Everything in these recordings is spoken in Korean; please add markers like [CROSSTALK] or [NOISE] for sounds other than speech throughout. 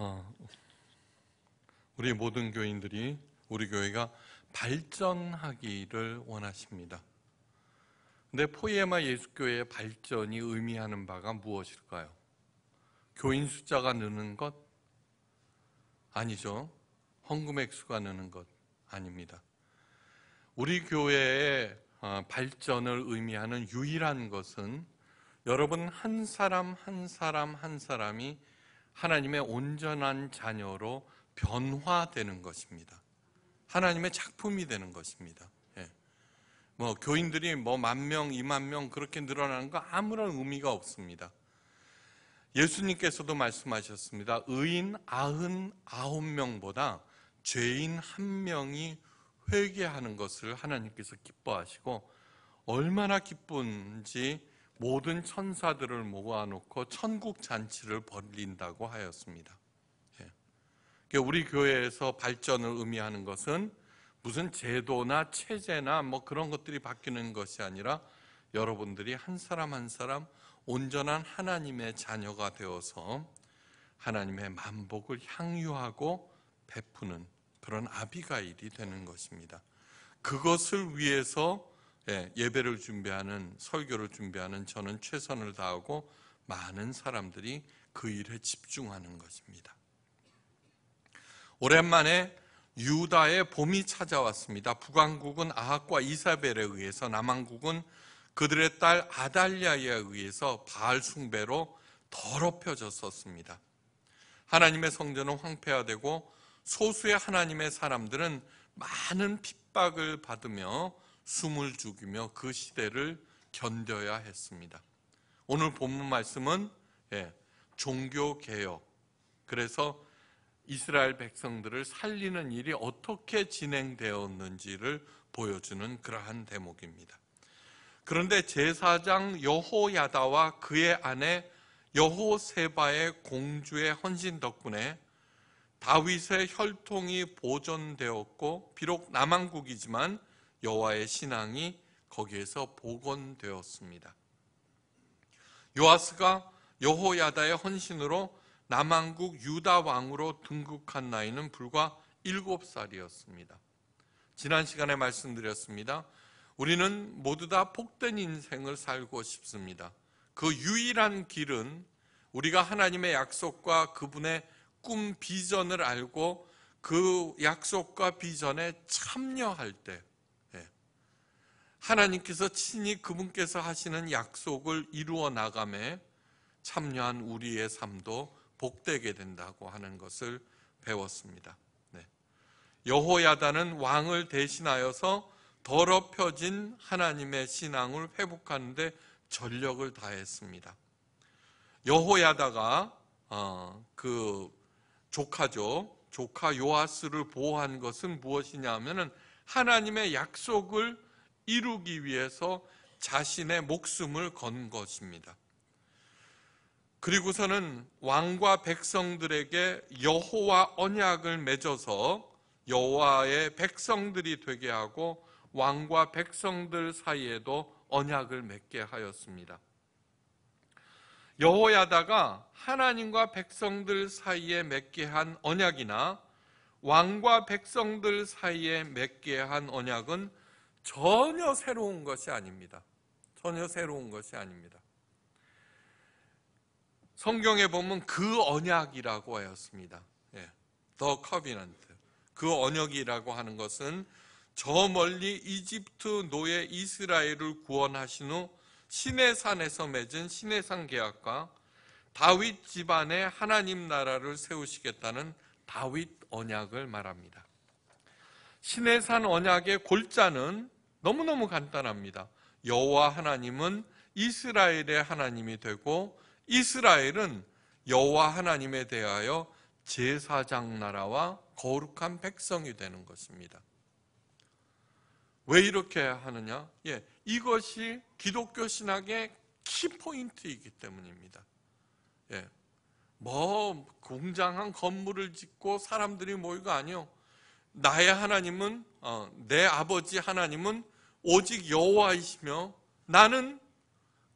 어. 우리 모든 교인들이 우리 교회가 발전하기를 원하십니다. 근데 포에마 예수교회의 발전이 의미하는 바가 무엇일까요? 교인 숫자가 느는 것? 아니죠. 헌금 액수가 느는 것? 아닙니다. 우리 교회의 어, 발전을 의미하는 유일한 것은 여러분 한 사람 한 사람 한 사람이 하나님의 온전한 자녀로 변화되는 것입니다. 하나님의 작품이 되는 것입니다. 예. 뭐 교인들이 뭐 만 명, 이만 명 그렇게 늘어나는 거 아무런 의미가 없습니다. 예수님께서도 말씀하셨습니다. 의인 아흔 아홉 명보다 죄인 한 명이 회개하는 것을 하나님께서 기뻐하시고 얼마나 기쁜지 모든 천사들을 모아놓고 천국 잔치를 벌린다고 하였습니다. 예. 그러니까 우리 교회에서 발전을 의미하는 것은 무슨 제도나 체제나 뭐 그런 것들이 바뀌는 것이 아니라 여러분들이 한 사람 한 사람 온전한 하나님의 자녀가 되어서 하나님의 만복을 향유하고 베푸는 그런 아비가일이 되는 것입니다. 그것을 위해서 예, 예배를 준비하는 설교를 준비하는 저는 최선을 다하고 많은 사람들이 그 일에 집중하는 것입니다. 오랜만에 유다의 봄이 찾아왔습니다. 북왕국은 아합과 이사벨에 의해서 남왕국은 그들의 딸 아달리아에 의해서 바알 숭배로 더럽혀졌었습니다. 하나님의 성전은 황폐화되고 소수의 하나님의 사람들은 많은 핍박을 받으며 숨을 죽이며 그 시대를 견뎌야 했습니다. 오늘 본문 말씀은 예, 종교 개혁. 그래서 이스라엘 백성들을 살리는 일이 어떻게 진행되었는지를 보여주는 그러한 대목입니다. 그런데 제사장 여호야다와 그의 아내 여호세바의 공주의 헌신 덕분에 다윗의 혈통이 보존되었고 비록 남한국이지만 여호와의 신앙이 거기에서 복원되었습니다. 요아스가 여호야다의 헌신으로 남한국 유다 왕으로 등극한 나이는 불과 7살이었습니다. 지난 시간에 말씀드렸습니다. 우리는 모두 다 복된 인생을 살고 싶습니다. 그 유일한 길은 우리가 하나님의 약속과 그분의 꿈 비전을 알고 그 약속과 비전에 참여할 때 하나님께서 친히 그분께서 하시는 약속을 이루어 나감에 참여한 우리의 삶도 복되게 된다고 하는 것을 배웠습니다. 네. 여호야다는 왕을 대신하여서 더럽혀진 하나님의 신앙을 회복하는데 전력을 다했습니다. 여호야다가 어, 그 조카죠. 조카 요아스를 보호한 것은 무엇이냐 하면은 하나님의 약속을 이루기 위해서 자신의 목숨을 건 것입니다. 그리고서는 왕과 백성들에게 여호와 언약을 맺어서 여호와의 백성들이 되게 하고 왕과 백성들 사이에도 언약을 맺게 하였습니다. 여호야다가 하나님과 백성들 사이에 맺게 한 언약이나 왕과 백성들 사이에 맺게 한 언약은 전혀 새로운 것이 아닙니다. 전혀 새로운 것이 아닙니다. 성경에 보면 그 언약이라고 하였습니다. 예. The Covenant. 그 언약이라고 하는 것은 저 멀리 이집트 노예 이스라엘을 구원하신 후 신의 산에서 맺은 신의 산 계약과 다윗 집안의 하나님 나라를 세우시겠다는 다윗 언약을 말합니다. 신의 산 언약의 골자는 너무너무 간단합니다. 여호와 하나님은 이스라엘의 하나님이 되고 이스라엘은 여호와 하나님에 대하여 제사장 나라와 거룩한 백성이 되는 것입니다. 왜 이렇게 하느냐? 예, 이것이 기독교 신학의 키포인트이기 때문입니다. 예, 뭐 공장한 건물을 짓고 사람들이 모이고 아니요. 나의 하나님은 어, 내 아버지 하나님은 오직 여호와이시며 나는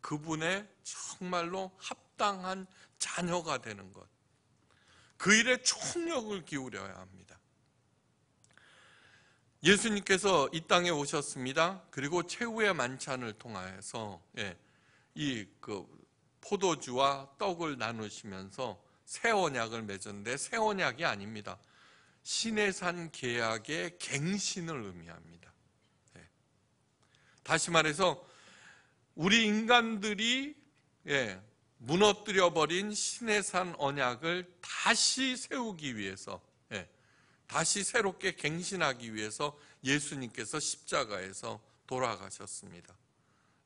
그분의 정말로 합당한 자녀가 되는 것. 그 일에 총력을 기울여야 합니다. 예수님께서 이 땅에 오셨습니다. 그리고 최후의 만찬을 통하여서 예, 이그 포도주와 떡을 나누시면서 새 언약을 맺었는데 새 언약이 아닙니다. 신해산 계약의 갱신을 의미합니다. 네. 다시 말해서 우리 인간들이 예, 무너뜨려 버린 시내산 언약을 다시 세우기 위해서 예, 다시 새롭게 갱신하기 위해서 예수님께서 십자가에서 돌아가셨습니다.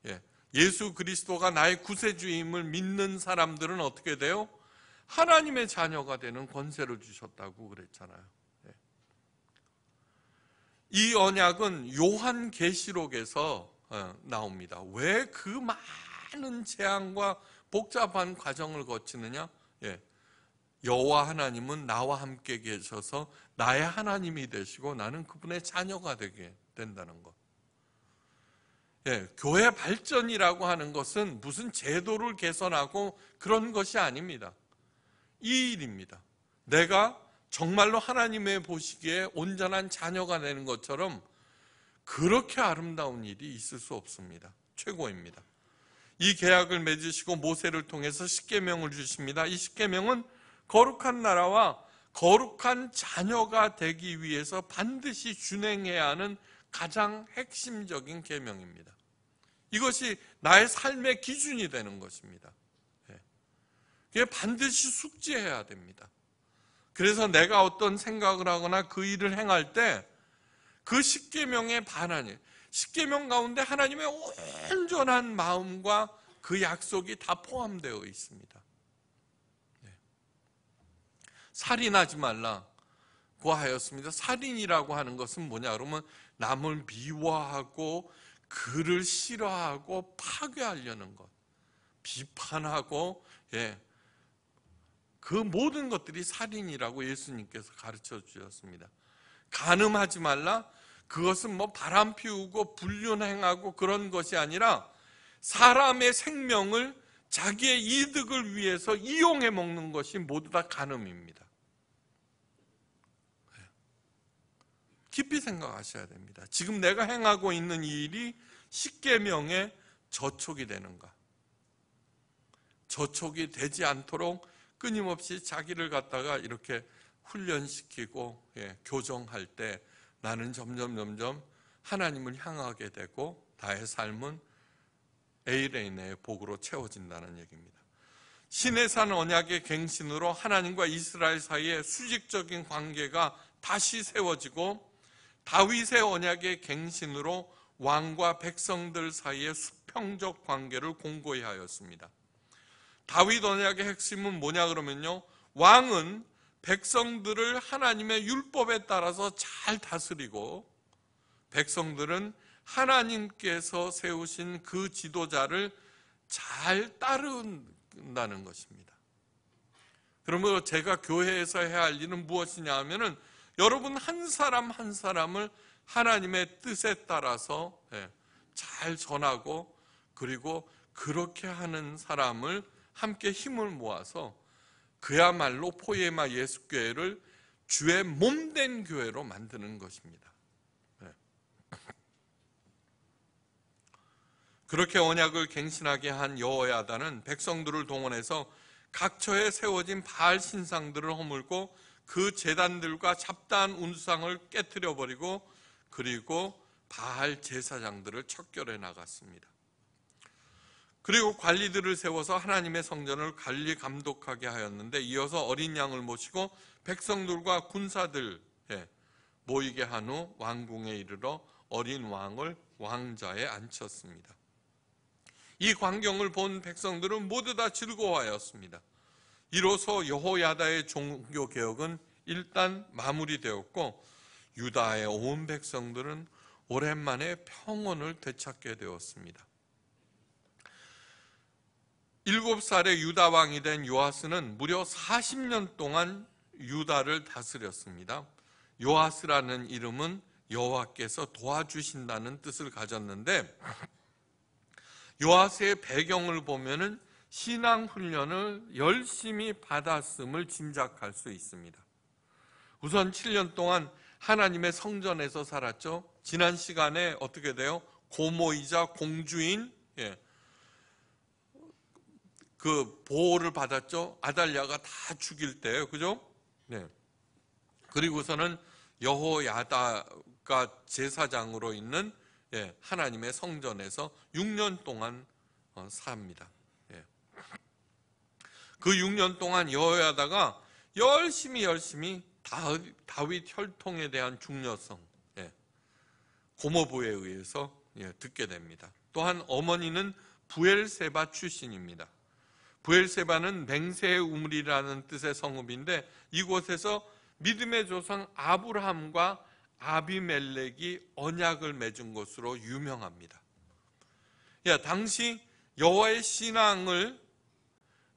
예, 예수 그리스도가 나의 구세주임을 믿는 사람들은 어떻게 돼요? 하나님의 자녀가 되는 권세를 주셨다고 그랬잖아요. 이 언약은 요한 계시록에서 어, 나옵니다. 왜 그 많은 재앙과 복잡한 과정을 거치느냐? 예. 여호와 하나님은 나와 함께 계셔서 나의 하나님이 되시고 나는 그분의 자녀가 되게 된다는 것. 예, 교회 발전이라고 하는 것은 무슨 제도를 개선하고 그런 것이 아닙니다. 이 일입니다. 내가 정말로 하나님의 보시기에 온전한 자녀가 되는 것처럼 그렇게 아름다운 일이 있을 수 없습니다. 최고입니다. 이 계약을 맺으시고 모세를 통해서 십계명을 주십니다. 이 십계명은 거룩한 나라와 거룩한 자녀가 되기 위해서 반드시 준행해야 하는 가장 핵심적인 계명입니다. 이것이 나의 삶의 기준이 되는 것입니다. 예. 그게 반드시 숙지해야 됩니다. 그래서 내가 어떤 생각을 하거나 그 일을 행할 때 그 십계명에 반하니 십계명 가운데 하나님의 온전한 마음과 그 약속이 다 포함되어 있습니다. 네. 살인하지 말라 고하였습니다. 살인이라고 하는 것은 뭐냐 그러면 남을 미워하고 그를 싫어하고 파괴하려는 것, 비판하고 예, 그 모든 것들이 살인이라고 예수님께서 가르쳐 주셨습니다. 가늠하지 말라. 그것은 뭐 바람 피우고 불륜 행하고 그런 것이 아니라 사람의 생명을 자기의 이득을 위해서 이용해 먹는 것이 모두 다 간음입니다. 네. 깊이 생각하셔야 됩니다. 지금 내가 행하고 있는 이 일이 십계명의 저촉이 되는가? 저촉이 되지 않도록 끊임없이 자기를 갖다가 이렇게 훈련시키고 예, 교정할 때 나는 점점 점점 하나님을 향하게 되고 나의 삶은 에이레인의 복으로 채워진다는 얘기입니다. 신의 산 언약의 갱신으로 하나님과 이스라엘 사이에 수직적인 관계가 다시 세워지고 다윗의 언약의 갱신으로 왕과 백성들 사이의 수평적 관계를 공고히 하였습니다. 다윗 언약의 핵심은 뭐냐 그러면요. 왕은 백성들을 하나님의 율법에 따라서 잘 다스리고 백성들은 하나님께서 세우신 그 지도자를 잘 따른다는 것입니다. 그러므로 제가 교회에서 해야 할 일은 무엇이냐 하면은 여러분 한 사람 한 사람을 하나님의 뜻에 따라서 예, 잘 전하고 그리고 그렇게 하는 사람을 함께 힘을 모아서 그야말로 포에마 예수교회를 주의 몸된 교회로 만드는 것입니다. 네. 그렇게 언약을 갱신하게 한 여호야다는 백성들을 동원해서 각처에 세워진 바알 신상들을 허물고 그 재단들과 잡다한 운수상을 깨뜨려 버리고 그리고 바알 제사장들을 척결해 나갔습니다. 그리고 관리들을 세워서 하나님의 성전을 관리 감독하게 하였는데 이어서 어린 양을 모시고 백성들과 군사들 모이게 한 후 왕궁에 이르러 어린 왕을 왕자에 앉혔습니다. 이 광경을 본 백성들은 모두 다 즐거워하였습니다. 이로써 여호야다의 종교 개혁은 일단 마무리되었고 유다의 온 백성들은 오랜만에 평온을 되찾게 되었습니다. 7살에 유다 왕이 된요하스는 무려 40년 동안 유다를 다스렸습니다. 요하스라는 이름은 여호와께서 도와주신다는 뜻을 가졌는데 요하스의 배경을 보면은 신앙 훈련을 열심히 받았음을 짐작할 수 있습니다. 우선 7년 동안 하나님의 성전에서 살았죠. 지난 시간에 어떻게 돼요? 고모이자 공주인 예, 그 보호를 받았죠. 아달랴가 다 죽일 때 그죠? 네. 그리고서는 여호야다가 제사장으로 있는 예, 하나님의 성전에서 6년 동안 어, 삽니다. 예. 그 6년 동안 여호야다가 열심히 열심히 다윗 혈통에 대한 중요성 예, 고모부에 의해서 듣게 됩니다. 또한 어머니는 부엘세바 출신입니다. 부엘세바는 맹세의 우물이라는 뜻의 성읍인데 이곳에서 믿음의 조상 아브라함과 아비멜렉이 언약을 맺은 것으로 유명합니다. 야, 당시 여호와의 신앙을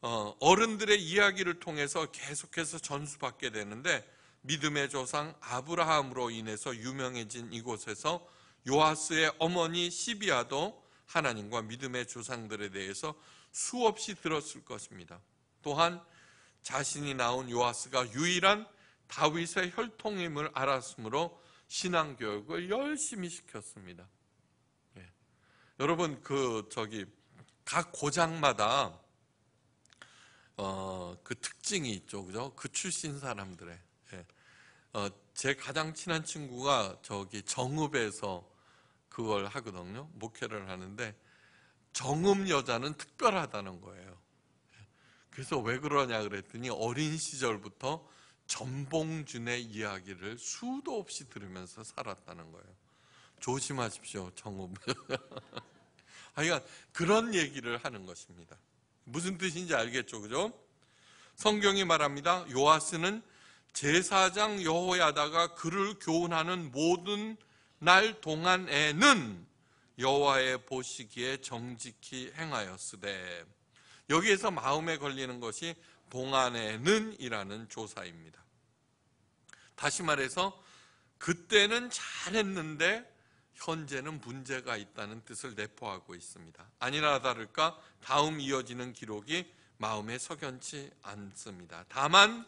어, 어른들의 이야기를 통해서 계속해서 전수받게 되는데 믿음의 조상 아브라함으로 인해서 유명해진 이곳에서 요하스의 어머니 시비아도 하나님과 믿음의 조상들에 대해서 수없이 들었을 것입니다. 또한 자신이 낳은 요아스가 유일한 다윗의 혈통임을 알았으므로 신앙 교육을 열심히 시켰습니다. 예. 여러분 그 저기 각 고장마다 어, 그 특징이 있죠, 그죠? 그 출신 사람들의 예. 어, 제 가장 친한 친구가 저기 정읍에서 그걸 하거든요. 목회를 하는데 정음 여자는 특별하다는 거예요. 그래서 왜 그러냐 그랬더니 어린 시절부터 전봉준의 이야기를 수도 없이 들으면서 살았다는 거예요. 조심하십시오, 정음. [LAUGHS] 하여간 그런 얘기를 하는 것입니다. 무슨 뜻인지 알겠죠, 그죠? 성경이 말합니다. 요하스는 제사장 여호야다가 그를 교훈하는 모든 날 동안에는 여호와의 보시기에 정직히 행하였으되 여기에서 마음에 걸리는 것이 동안에는 이라는 조사입니다. 다시 말해서 그때는 잘했는데 현재는 문제가 있다는 뜻을 내포하고 있습니다. 아니나 다를까 다음 이어지는 기록이 마음에 석연치 않습니다. 다만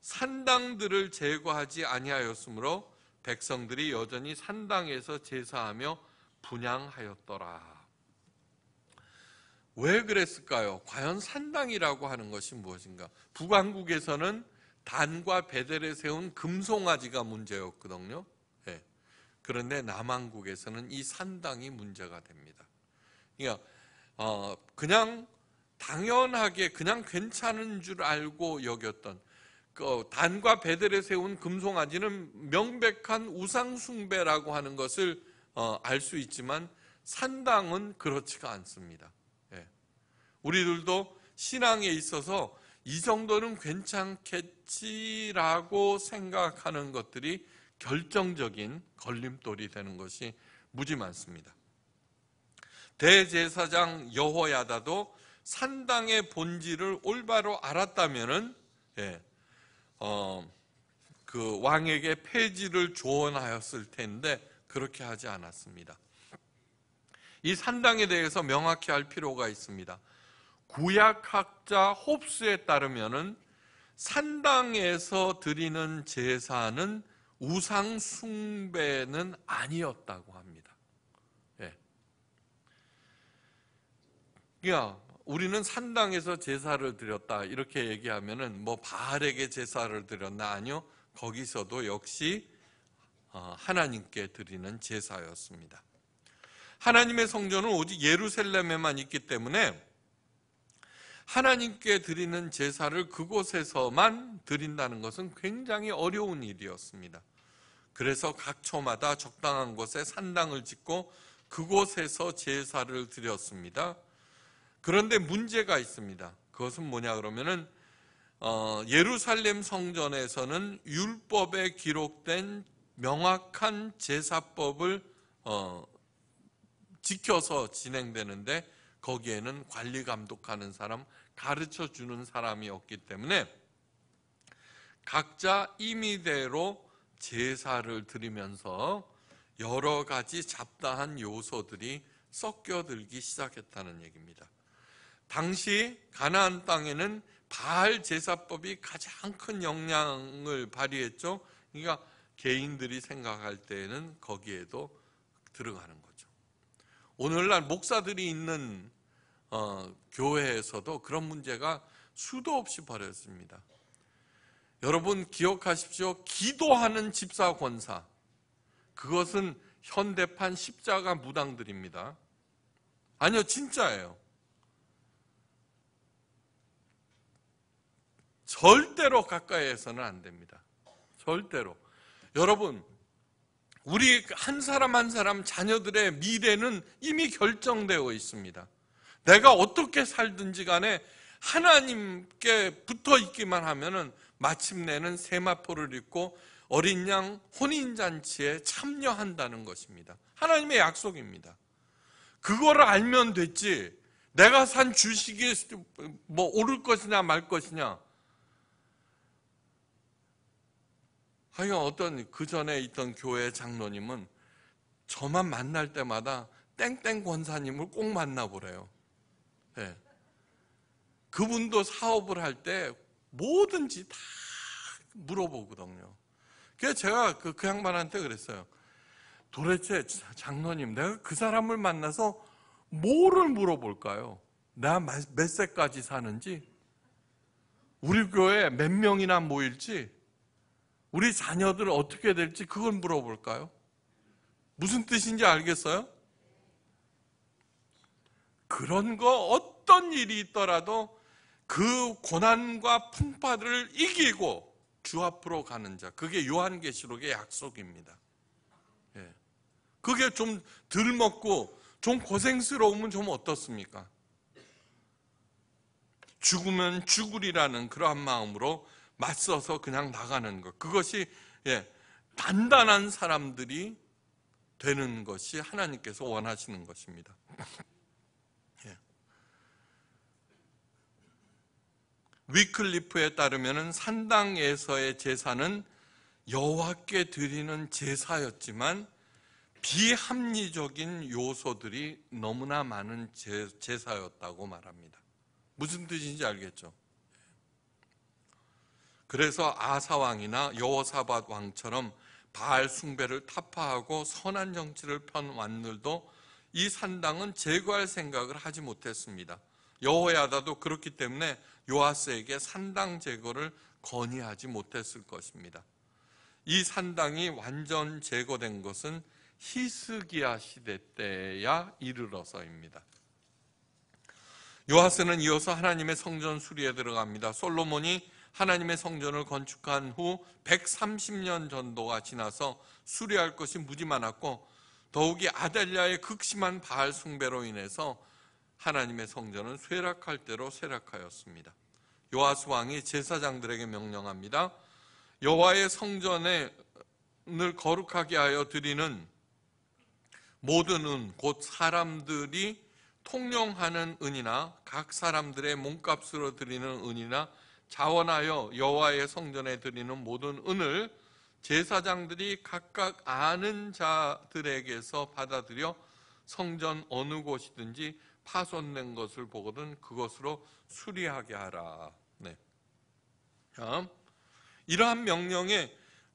산당들을 제거하지 아니하였으므로 백성들이 여전히 산당에서 제사하며 분양하였더라. 왜 그랬을까요? 과연 산당이라고 하는 것이 무엇인가? 북왕국에서는 단과 베델에 세운 금송아지가 문제였거든요. 네. 그런데 남왕국에서는 이 산당이 문제가 됩니다. 그러니까 어, 그냥 당연하게 그냥 괜찮은 줄 알고 여겼던 그 단과 베델에 세운 금송아지는 명백한 우상숭배라고 하는 것을 어, 알 수 있지만 산당은 그렇지가 않습니다. 예. 우리들도 신앙에 있어서 이 정도는 괜찮겠지라고 생각하는 것들이 결정적인 걸림돌이 되는 것이 무지 많습니다. 대제사장 여호야다도 산당의 본질을 올바로 알았다면은 예, 어, 그 왕에게 폐지를 조언하였을 텐데 그렇게 하지 않았습니다. 이 산당에 대해서 명확히 할 필요가 있습니다. 구약학자 홉스에 따르면은 산당에서 드리는 제사는 우상 숭배는 아니었다고 합니다. 예. 그러니까 우리는 산당에서 제사를 드렸다 이렇게 얘기하면은 뭐 바알에게 제사를 드렸나 아니요 거기서도 역시 어, 하나님께 드리는 제사였습니다. 하나님의 성전은 오직 예루살렘에만 있기 때문에 하나님께 드리는 제사를 그곳에서만 드린다는 것은 굉장히 어려운 일이었습니다. 그래서 각초마다 적당한 곳에 산당을 짓고 그곳에서 제사를 드렸습니다. 그런데 문제가 있습니다. 그것은 뭐냐 그러면은 어, 예루살렘 성전에서는 율법에 기록된 명확한 제사법을 어, 지켜서 진행되는데 거기에는 관리 감독하는 사람, 가르쳐 주는 사람이 없기 때문에 각자 임의대로 제사를 드리면서 여러 가지 잡다한 요소들이 섞여들기 시작했다는 얘기입니다. 당시 가나안 땅에는 바알 제사법이 가장 큰 영향을 발휘했죠. 그러니까 개인들이 생각할 때에는 거기에도 들어가는 거죠. 오늘날 목사들이 있는 어, 교회에서도 그런 문제가 수도 없이 벌였습니다. 여러분 기억하십시오. 기도하는 집사 권사. 그것은 현대판 십자가 무당들입니다. 아니요, 진짜예요. 절대로 가까이 해서는 안 됩니다. 절대로. 여러분, 우리 한 사람 한 사람 자녀들의 미래는 이미 결정되어 있습니다. 내가 어떻게 살든지 간에 하나님께 붙어 있기만 하면은 마침내는 세마포를 입고 어린 양 혼인잔치에 참여한다는 것입니다. 하나님의 약속입니다. 그거 알면 됐지. 내가 산 주식이 뭐 오를 것이냐 말 것이냐. 하여간 어떤 그 전에 있던 교회 장로님은 저만 만날 때마다 땡땡 권사님을 꼭 만나보래요. 네. 그분도 사업을 할 때 뭐든지 다 물어보거든요. 그래서 제가 그, 그 양반한테 그랬어요. 도대체 장로님, 내가 그 사람을 만나서 뭐를 물어볼까요? 나몇 세까지 사는지? 우리 교회 몇 명이나 모일지? 우리 자녀들 어떻게 될지 그걸 물어볼까요? 무슨 뜻인지 알겠어요? 그런 거 어떤 일이 있더라도 그 고난과 풍파들을 이기고 주 앞으로 가는 자. 그게 요한계시록의 약속입니다. 예. 그게 좀 덜 먹고 좀 고생스러우면 좀 어떻습니까? 죽으면 죽으리라는 그러한 마음으로 맞서서 그냥 나가는 것. 그것이 예, 단단한 사람들이 되는 것이 하나님께서 원하시는 것입니다. [LAUGHS] 예. 위클리프에 따르면 산당에서의 제사는 여호와께 드리는 제사였지만 비합리적인 요소들이 너무나 많은 제사였다고 말합니다. 무슨 뜻인지 알겠죠? 그래서 아사왕이나 여호사밧 왕처럼 바알 숭배를 타파하고 선한 정치를 편 왕들도 이 산당은 제거할 생각을 하지 못했습니다. 여호야다도 그렇기 때문에 요아스에게 산당 제거를 건의하지 못했을 것입니다. 이 산당이 완전 제거된 것은 히스기야 시대 때야 이르러서입니다. 요하스는 이어서 하나님의 성전 수리에 들어갑니다. 솔로몬이 하나님의 성전을 건축한 후 130년 전도가 지나서 수리할 것이 무지 많았고 더욱이 아델리아의 극심한 바알 숭배로 인해서 하나님의 성전은 쇠락할 대로 쇠락하였습니다. 요하수 왕이 제사장들에게 명령합니다. 여호와의 성전을 거룩하게 하여 드리는 모든 은, 곧 사람들이 통용하는 은이나 각 사람들의 몸값으로 드리는 은이나 자원하여 여호와의 성전에 드리는 모든 은을 제사장들이 각각 아는 자들에게서 받아들여 성전 어느 곳이든지 파손된 것을 보거든 그것으로 수리하게 하라. 네. 이러한 명령에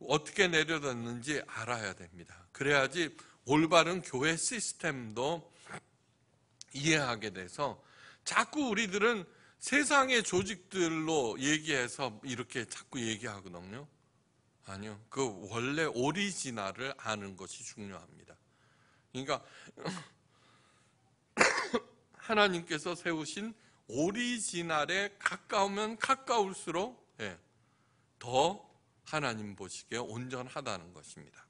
어떻게 내려졌는지 알아야 됩니다. 그래야지 올바른 교회 시스템도 이해하게 돼서 자꾸 우리들은 세상의 조직들로 얘기해서 이렇게 자꾸 얘기하거든요. 아니요. 그 원래 오리지널을 아는 것이 중요합니다. 그러니까 [COUGHS] 하나님께서 세우신 오리지널에 가까우면 가까울수록 예, 더 하나님 보시기에 온전하다는 것입니다.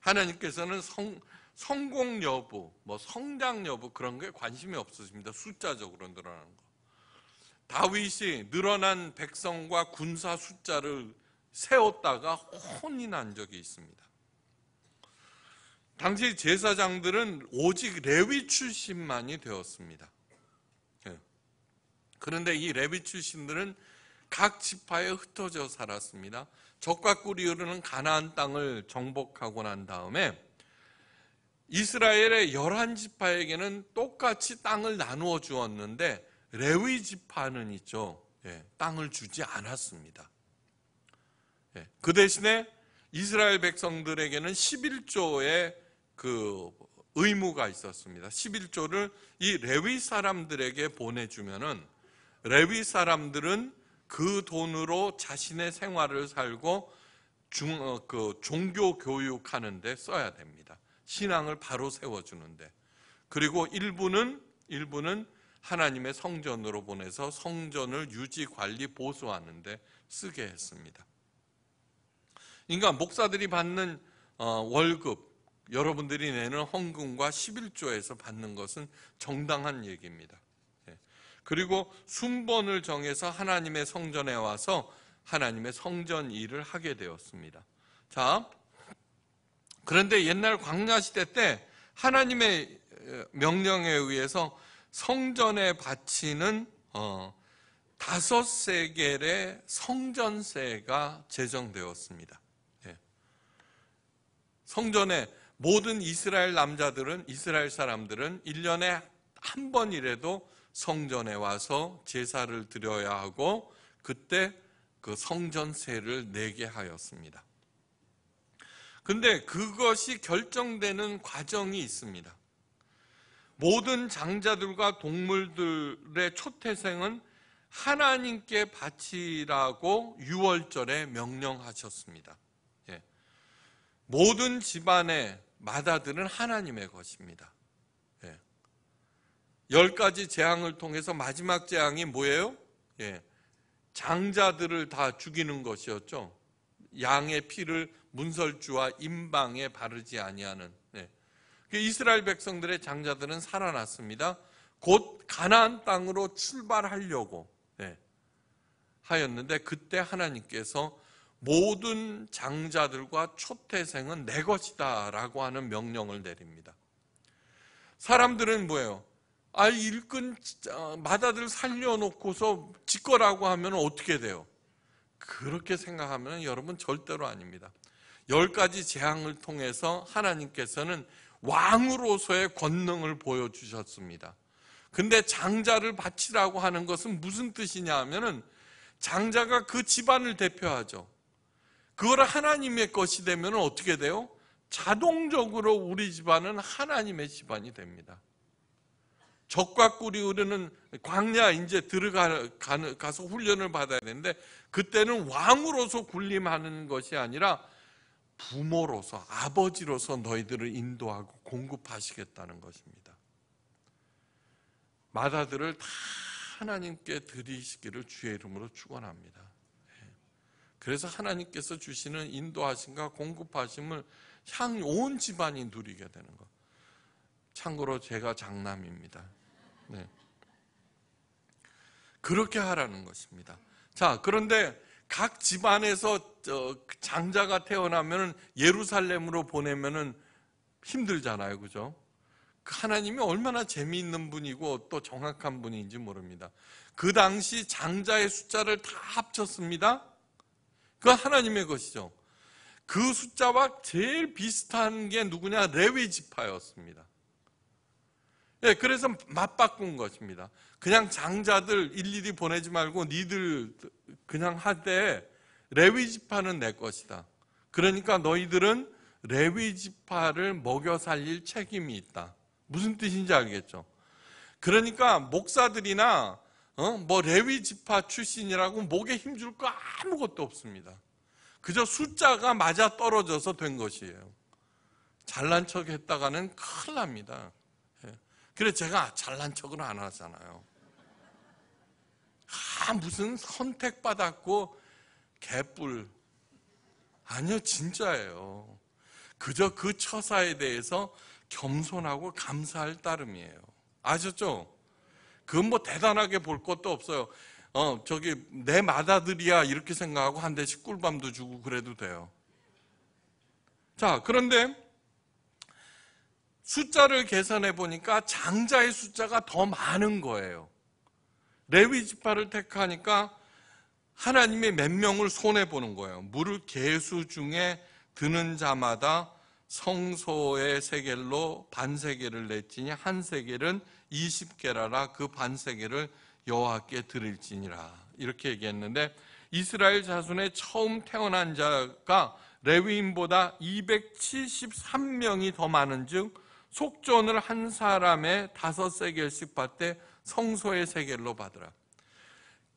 하나님께서는 성, 성공 여부, 뭐 성장 여부 그런 게 관심이 없으십니다. 숫자적으로 늘어나는 거. 다윗이 늘어난 백성과 군사 숫자를 세웠다가 혼이 난 적이 있습니다. 당시 제사장들은 오직 레위 출신만이 되었습니다. 예. 그런데 이 레위 출신들은 각 지파에 흩어져 살았습니다. 적과 꿀이 흐르는 가나안 땅을 정복하고 난 다음에 이스라엘의 열한 지파에게는 똑같이 땅을 나누어 주었는데 레위 지파는 있죠. 예, 땅을 주지 않았습니다. 예, 그 대신에 이스라엘 백성들에게는 11조의 그 의무가 있었습니다. 11조를 이 레위 사람들에게 보내주면은 레위 사람들은 그 돈으로 자신의 생활을 살고 중, 어, 그 종교 교육하는데 써야 됩니다. 신앙을 바로 세워주는데 그리고 일부는 일부는 하나님의 성전으로 보내서 성전을 유지 관리 보수하는데 쓰게 했습니다. 그러니까 목사들이 받는 어, 월급 여러분들이 내는 헌금과 11조에서 받는 것은 정당한 얘기입니다. 예. 그리고 순번을 정해서 하나님의 성전에 와서 하나님의 성전 일을 하게 되었습니다. 자, 그런데 옛날 광야 시대 때 하나님의 명령에 의해서 성전에 바치는 어, 다섯 세겔의 성전세가 제정되었습니다. 예. 성전에 모든 이스라엘 남자들은 이스라엘 사람들은 1년에 한 번이라도 성전에 와서 제사를 드려야 하고 그때 그 성전세를 내게 하였습니다. 근데 그것이 결정되는 과정이 있습니다. 모든 장자들과 동물들의 초태생은 하나님께 바치라고 6월절에 명령하셨습니다. 예. 모든 집안의 마다들은 하나님의 것입니다. 예. 열 가지 재앙을 통해서 마지막 재앙이 뭐예요? 예. 장자들을 다 죽이는 것이었죠. 양의 피를 문설주와 임방에 바르지 아니하는 네. 이스라엘 백성들의 장자들은 살아났습니다. 곧 가나안 땅으로 출발하려고 네. 하였는데 그때 하나님께서 모든 장자들과 초태생은 내 것이다라고 하는 명령을 내립니다. 사람들은 뭐예요? 아 일꾼 마다들 어, 살려놓고서 짓거라고 하면 어떻게 돼요? 그렇게 생각하면 여러분 절대로 아닙니다. 열 가지 재앙을 통해서 하나님께서는 왕으로서의 권능을 보여주셨습니다. 근데 장자를 바치라고 하는 것은 무슨 뜻이냐 하면은 장자가 그 집안을 대표하죠. 그걸 하나님의 것이 되면 어떻게 돼요? 자동적으로 우리 집안은 하나님의 집안이 됩니다. 적과 꿀이 흐르는 광야 이제 들어가 서 훈련을 받아야 되는데 그때는 왕으로서 군림하는 것이 아니라 부모로서 아버지로서 너희들을 인도하고 공급하시겠다는 것입니다. 마다들을 다 하나님께 드리시기를 주의 이름으로 축원합니다. 예. 그래서 하나님께서 주시는 인도하심과 공급하심을 향 온 집안이 누리게 되는 것. 참고로 제가 장남입니다. 네. 그렇게 하라는 것입니다. 자, 그런데 각 집안에서 그 장자가 태어나면 예루살렘으로 보내면 힘들잖아요. 그죠? 그 하나님이 얼마나 재미있는 분이고 또 정확한 분인지 모릅니다. 그 당시 장자의 숫자를 다 합쳤습니다. 그 하나님의 것이죠. 그 숫자와 제일 비슷한 게 누구냐? 레위 지파였습니다. 예, 그래서 맞바꾼 것입니다. 그냥 장자들 일일이 보내지 말고 니들 그냥 하되 레위 지파는 내 것이다. 그러니까 너희들은 레위 지파를 먹여 살릴 책임이 있다. 무슨 뜻인지 알겠죠? 그러니까 목사들이나 어? 뭐 레위 지파 출신이라고 목에 힘줄 거 아무것도 없습니다. 그저 숫자가 맞아 떨어져서 된 것이에요. 잘난 척 했다가는 큰일 납니다. 그래서 제가 잘난 척을 안 하잖아요. 아, 무슨 선택받았고, 개뿔. 아니요, 진짜예요. 그저 그 처사에 대해서 겸손하고 감사할 따름이에요. 아셨죠? 그건 뭐 대단하게 볼 것도 없어요. 어, 저기, 내 마다들이야. 이렇게 생각하고 한 대씩 꿀밤도 주고 그래도 돼요. 자, 그런데 숫자를 계산해 보니까 장자의 숫자가 더 많은 거예요. 레위 지파를 택하니까 하나님이 몇 명을 손해 보는 거예요. 무릇 계수 중에 드는 자마다 성소의 세겔로 반세겔을 냈지니 한 세겔은 20개라라 그 반세겔을 여호와께 드릴지니라 이렇게 얘기했는데 이스라엘 자손의 처음 태어난 자가 레위인보다 273명이 더 많은즉 속전을 한 사람의 다섯 세겔씩 받되 성소의 세겔로 받으라.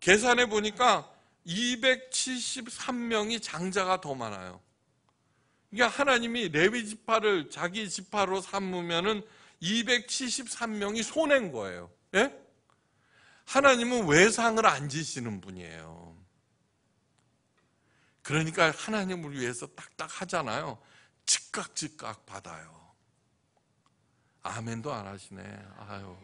계산해 보니까 273명이 장자가 더 많아요. 이게 그러니까 하나님이 레위 지파를 자기 지파로 삼으면은 273명이 손해인 거예요. 예? 하나님은 외상을 안 지시는 분이에요. 그러니까 하나님을 위해서 딱딱 하잖아요. 즉각 즉각 받아요. 아멘도 안 하시네. 아유.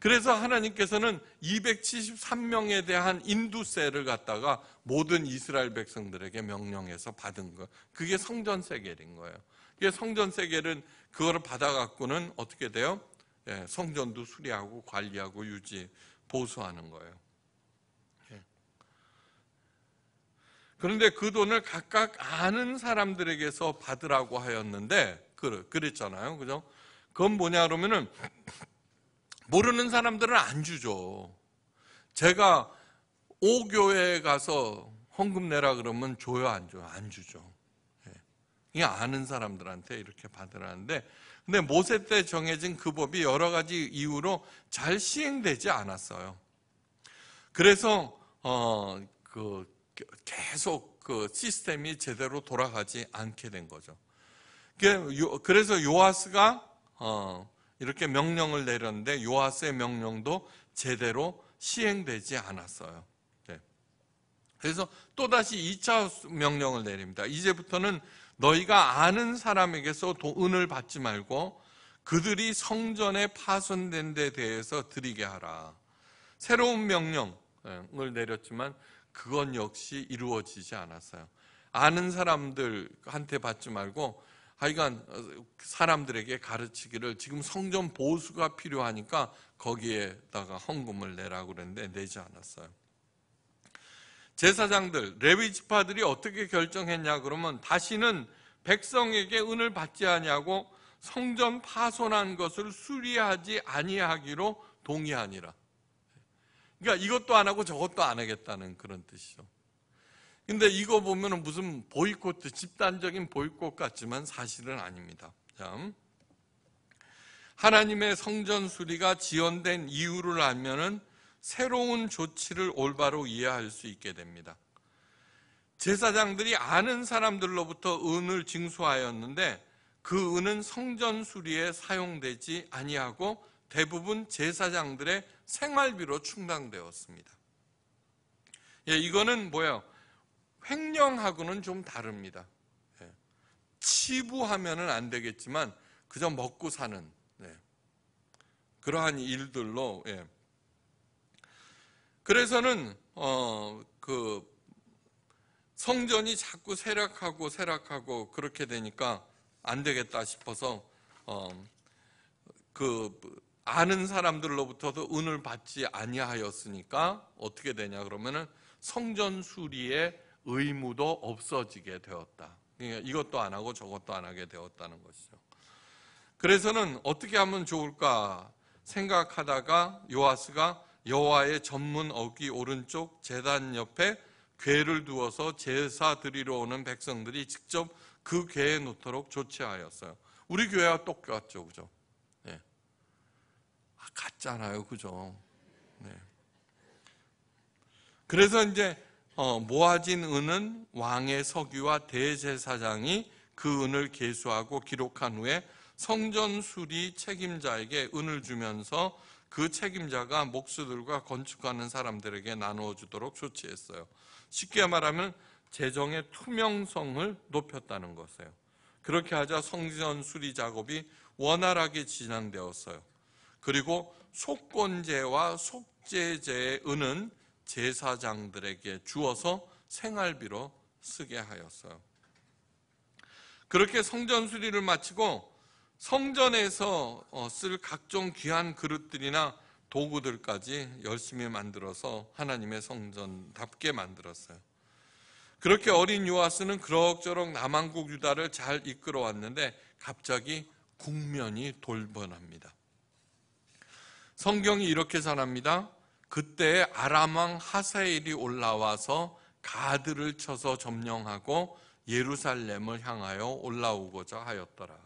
그래서 하나님께서는 273명에 대한 인두세를 갖다가 모든 이스라엘 백성들에게 명령해서 받은 거. 그게 성전 세계인 거예요. 이게 성전 세계는그걸 받아갖고는 어떻게 돼요? 예, 성전도 수리하고 관리하고 유지 보수하는 거예요. 예. 그런데 그 돈을 각각 아는 사람들에게서 받으라고 하였는데 그랬잖아요. 그죠? 그건 뭐냐 그러면은 모르는 사람들은 안 주죠. 제가 오교회에 가서 헌금 내라 그러면 줘요 안 줘요 안 주죠. 예. 이 아는 사람들한테 이렇게 받으라는데 근데 모세 때 정해진 그 법이 여러 가지 이유로 잘 시행되지 않았어요. 그래서 어그 계속 그 시스템이 제대로 돌아가지 않게 된 거죠. 그래서 요아스가 어, 이렇게 명령을 내렸는데 요아스의 명령도 제대로 시행되지 않았어요. 네. 그래서 또다시 2차 명령을 내립니다. 이제부터는 너희가 아는 사람에게서 도은을 받지 말고 그들이 성전에 파손된 데 대해서 드리게 하라. 새로운 명령을 내렸지만 그건 역시 이루어지지 않았어요. 아는 사람들한테 받지 말고 하여간 어, 사람들에게 가르치기를 지금 성전 보수가 필요하니까 거기에다가 헌금을 내라고 그랬는데 내지 않았어요. 제사장들, 레위 지파들이 어떻게 결정했냐 그러면 다시는 백성에게 은을 받지 아니고 성전 파손한 것을 수리하지 아니하기로 동의하니라. 그러니까 이것도 안 하고 저것도 안 하겠다는 그런 뜻이죠. 근데 이거 보면은 무슨 보이콧, 집단적인 보이콧 같지만 사실은 아닙니다. 하나님의 성전 수리가 지연된 이유를 알면은 새로운 조치를 올바로 이해할 수 있게 됩니다. 제사장들이 아는 사람들로부터 은을 징수하였는데 그 은은 성전 수리에 사용되지 아니하고 대부분 제사장들의 생활비로 충당되었습니다. 예, 이거는 뭐예요? 횡령하고는 좀 다릅니다. 예. 치부하면은 안 되겠지만 그저 먹고 사는 예. 그러한 일들로 예. 그래서는 어그 성전이 자꾸 쇠락하고 쇠락하고 그렇게 되니까 안 되겠다 싶어서 어그 아는 사람들로부터도 은을 받지 아니하였으니까 어떻게 되냐 그러면은 성전 수리에 의무도 없어지게 되었다. 그러니까 이것도 안 하고 저것도 안 하게 되었다는 것이죠. 그래서는 어떻게 하면 좋을까 생각하다가 요아스가 여호와의 전문 어귀 오른쪽 제단 옆에 괴를 두어서 제사 드리러 오는 백성들이 직접 그 괴에 놓도록 조치하였어요. 우리 교회와 똑같죠, 그죠? 네. 아, 같잖아요, 그죠? 네. 그래서 이제 어, 모아진 은은 왕의 석유와 대제사장이 그 은을 계수하고 기록한 후에 성전 수리 책임자에게 은을 주면서 그 책임자가 목수들과 건축하는 사람들에게 나누어 주도록 조치했어요. 쉽게 말하면 재정의 투명성을 높였다는 것이에요. 그렇게 하자 성전 수리 작업이 원활하게 진행되었어요. 그리고 속권제와 속제제의 은은 제사장들에게 주어서 생활비로 쓰게 하였어요. 그렇게 성전 수리를 마치고 성전에서 어, 쓸 각종 귀한 그릇들이나 도구들까지 열심히 만들어서 하나님의 성전답게 만들었어요. 그렇게 어린 요아스는 그럭저럭 남한국 유다를 잘 이끌어왔는데 갑자기 국면이 돌변합니다. 성경이 이렇게 전합니다. 그때 아람왕 하사엘이 올라와서 가드를 쳐서 점령하고 예루살렘을 향하여 올라오고자 하였더라.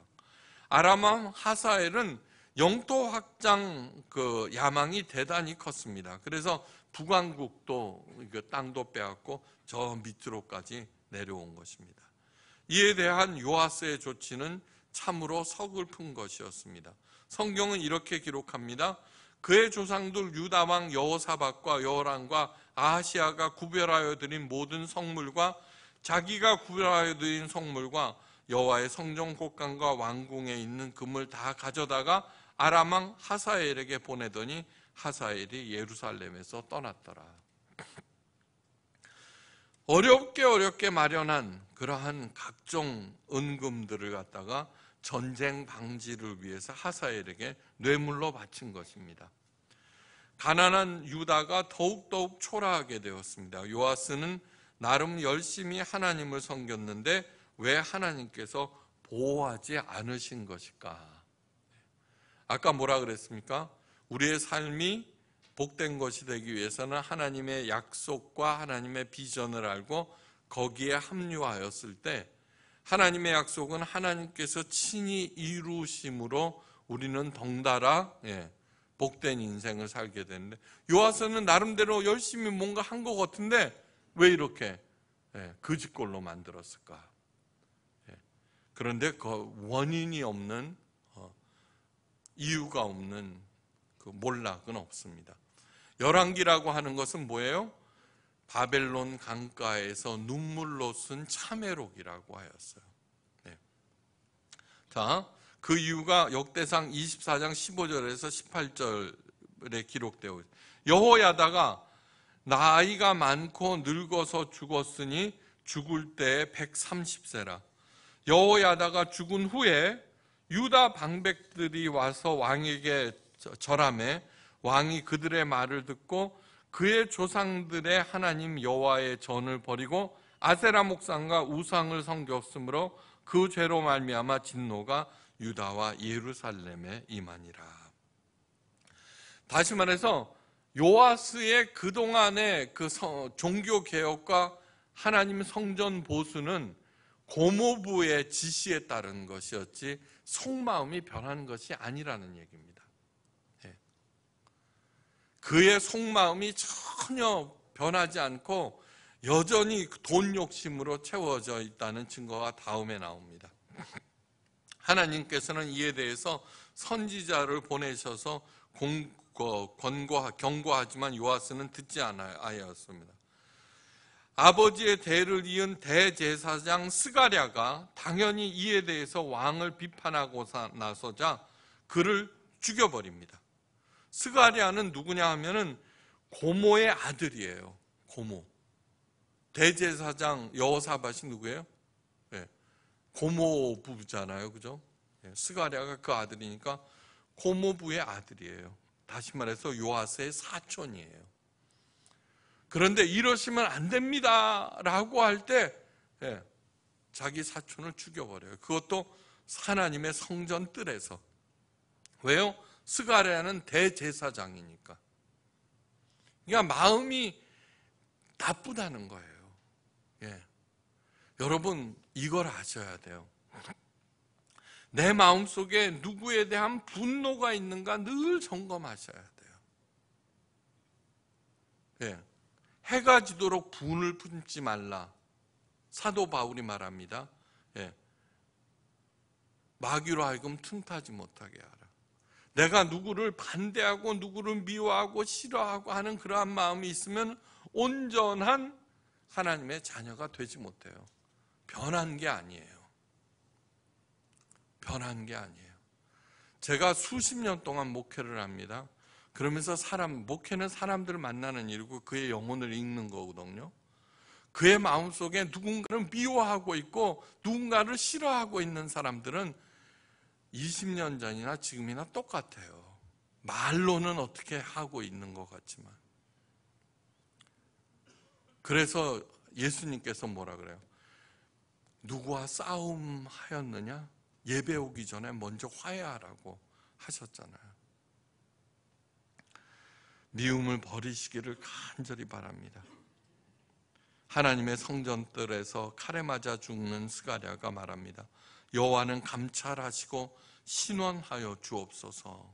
아람왕 하사엘은 영토 확장 그 야망이 대단히 컸습니다. 그래서 북왕국도 그 땅도 빼앗고 저 밑으로까지 내려온 것입니다. 이에 대한 요아스의 조치는 참으로 서글픈 것이었습니다. 성경은 이렇게 기록합니다. 그의 조상들 유다 왕 여호사박과 여호랑과 아시아가 구별하여 드린 모든 성물과 자기가 구별하여 드린 성물과 여호와의 성전 곳간과 왕궁에 있는 금을 다 가져다가 아람 왕 하사엘에게 보내더니 하사엘이 예루살렘에서 떠났더라. 어렵게 어렵게 마련한 그러한 각종 은금들을 갖다가 전쟁 방지를 위해서 하사엘에게 뇌물로 바친 것입니다. 가난한 유다가 더욱더욱 초라하게 되었습니다. 요아스는 나름 열심히 하나님을 섬겼는데 왜 하나님께서 보호하지 않으신 것일까? 아까 뭐라 그랬습니까? 우리의 삶이 복된 것이 되기 위해서는 하나님의 약속과 하나님의 비전을 알고 거기에 합류하였을 때 하나님의 약속은 하나님께서 친히 이루심으로 우리는 덩달아 예, 복된 인생을 살게 되는데 요하서는 나름대로 열심히 뭔가 한 것 같은데 왜 이렇게 예, 그짓골로 만들었을까? 예. 그런데 그 원인이 없는 어, 이유가 없는 그 몰락은 없습니다. 열왕기라고 하는 것은 뭐예요? 바벨론 강가에서 눈물로 쓴참외록이라고 하였어요. 네. 자, 그 이유가 역대상 24장 15절에서 18절에 기록되어 있어요. 여호야다가 나이가 많고 늙어서 죽었으니 죽을 때 130세라. 여호야다가 죽은 후에 유다 방백들이 와서 왕에게 절함해 왕이 그들의 말을 듣고 그의 조상들의 하나님 여호와의 전을 버리고 아세라 목상과 우상을 섬겼으므로 그 죄로 말미암아 진노가 유다와 예루살렘에 임하니라. 다시 말해서 요아스의 그동안의 그 종교 개혁과 하나님 성전 보수는 고모부의 지시에 따른 것이었지 속마음이 변한 것이 아니라는 얘기입니다. 그의 속마음이 전혀 변하지 않고 여전히 돈 욕심으로 채워져 있다는 증거가 다음에 나옵니다. 하나님께서는 이에 대해서 선지자를 보내셔서 권고, 경고하지만 요아스는 듣지 않아습니다 아버지의 대를 이은 대제사장 스가랴가 당연히 이에 대해서 왕을 비판하고 나서자 그를 죽여버립니다. 스가리아는 누구냐 하면은 고모의 아들이에요. 고모. 대제사장 여호사밭이 누구예요? 네. 고모 부부잖아요. 그죠? 네. 스가리아가 그 아들이니까 고모부의 아들이에요. 다시 말해서 요아스의 사촌이에요. 그런데 이러시면 안 됩니다라고 할때 예, 자기 사촌을 죽여버려요. 그것도 하나님의 성전 뜰에서 왜요? 스가랴는 대제사장이니까. 그러니까 마음이 나쁘다는 거예요. 예. 여러분 이걸 아셔야 돼요. 내 마음 속에 누구에 대한 분노가 있는가 늘 점검하셔야 돼요. 예. 해가 지도록 분을 품지 말라. 사도 바울이 말합니다. 예. 마귀로 하여금 틈타지 못하게 하라. 내가 누구를 반대하고 누구를 미워하고 싫어하고 하는 그러한 마음이 있으면 온전한 하나님의 자녀가 되지 못해요. 변한 게 아니에요. 변한 게 아니에요. 제가 수십 년 동안 목회를 합니다. 그러면서 사람, 목회는 사람들을 만나는 일이고 그의 영혼을 읽는 거거든요. 그의 마음속에 누군가를 미워하고 있고 누군가를 싫어하고 있는 사람들은 20년 전이나 지금이나 똑같아요. 말로는 어떻게 하고 있는 것 같지만. 그래서 예수님께서 뭐라 그래요? 누구와 싸움하였느냐? 예배 오기 전에 먼저 화해하라고 하셨잖아요. 미움을 버리시기를 간절히 바랍니다. 하나님의 성전들에서 칼에 맞아 죽는 스가랴가 말합니다. 여호와는 감찰하시고 신원하여 주옵소서.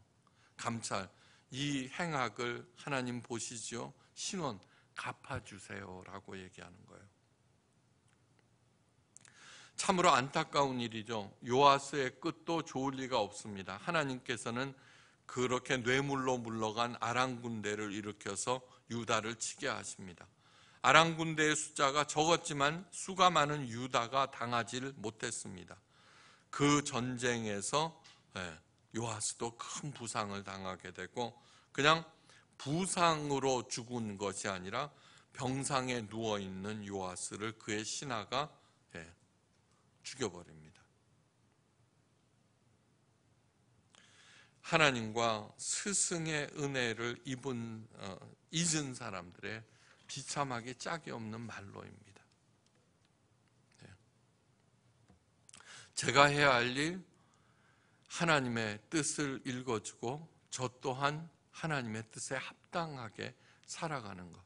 감찰 이 행악을 하나님 보시지요. 신원 갚아주세요라고 얘기하는 거예요. 참으로 안타까운 일이죠. 요아스의 끝도 좋을 리가 없습니다. 하나님께서는 그렇게 뇌물로 물러간 아랑군대를 일으켜서 유다를 치게 하십니다. 아랑군대의 숫자가 적었지만 수가 많은 유다가 당하지를 못했습니다. 그 전쟁에서 예, 요하스도 큰 부상을 당하게 되고 그냥 부상으로 죽은 것이 아니라 병상에 누워 있는 요하스를 그의 신하가 예, 죽여버립니다. 하나님과 스승의 은혜를 입은 어, 잊은 사람들의 비참하게 짝이 없는 말로입니다. 제가 해야 할 일, 하나님의 뜻을 읽어주고 저 또한 하나님의 뜻에 합당하게 살아가는 것.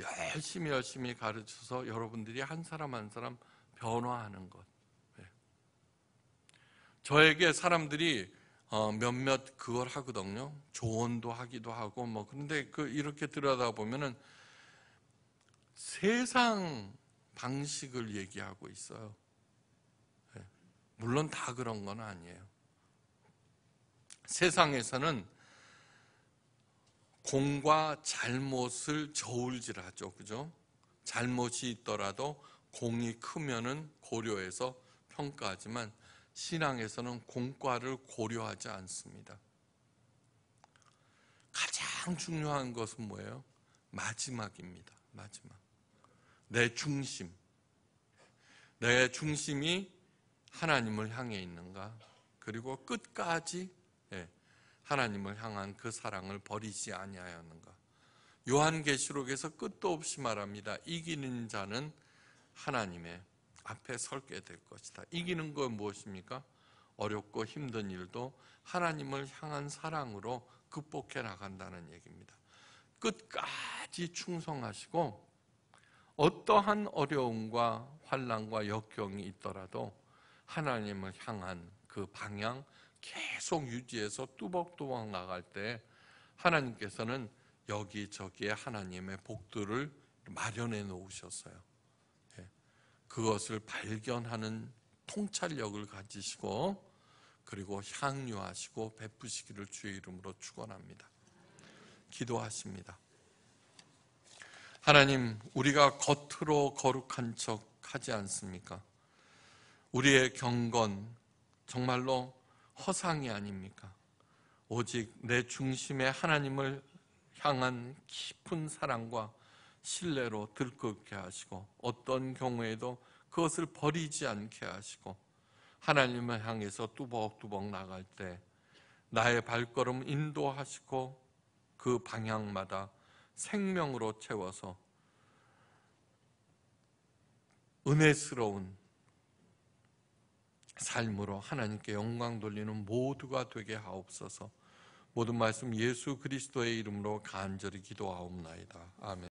열심히 열심히 가르쳐서 여러분들이 한 사람 한 사람 변화하는 것. 예. 저에게 사람들이 어, 몇몇 그걸 하거든요. 조언도 하기도 하고 뭐 그런데 그 이렇게 들여다 보면 세상 방식을 얘기하고 있어요. 물론 다 그런 건 아니에요. 세상에서는 공과 잘못을 저울질하죠. 그죠? 잘못이 있더라도 공이 크면은 고려해서 평가하지만 신앙에서는 공과를 고려하지 않습니다. 가장 중요한 것은 뭐예요? 마지막입니다. 마지막. 내 중심. 내 중심이 하나님을 향해 있는가? 그리고 끝까지 예, 하나님을 향한 그 사랑을 버리지 아니하였는가? 요한계시록에서 끝도 없이 말합니다. 이기는 자는 하나님의 앞에 설게 될 것이다. 이기는 건 무엇입니까? 어렵고 힘든 일도 하나님을 향한 사랑으로 극복해 나간다는 얘기입니다. 끝까지 충성하시고 어떠한 어려움과 환란과 역경이 있더라도 하나님을 향한 그 방향 계속 유지해서 뚜벅뚜벅 나갈 때 하나님께서는 여기저기에 하나님의 복들을 마련해 놓으셨어요. 예. 그것을 발견하는 통찰력을 가지시고 그리고 향유하시고 베푸시기를 주의 이름으로 축원합니다. 기도하십니다. 하나님, 우리가 겉으로 거룩한 척 하지 않습니까? 우리의 경건 정말로 허상이 아닙니까? 오직 내 중심에 하나님을 향한 깊은 사랑과 신뢰로 들끓게 하시고 어떤 경우에도 그것을 버리지 않게 하시고 하나님을 향해서 뚜벅뚜벅 나갈 때 나의 발걸음 인도하시고 그 방향마다 생명으로 채워서 은혜스러운 삶으로 하나님께 영광 돌리는 모두가 되게 하옵소서. 모든 말씀 예수 그리스도의 이름으로 간절히 기도하옵나이다. 아멘.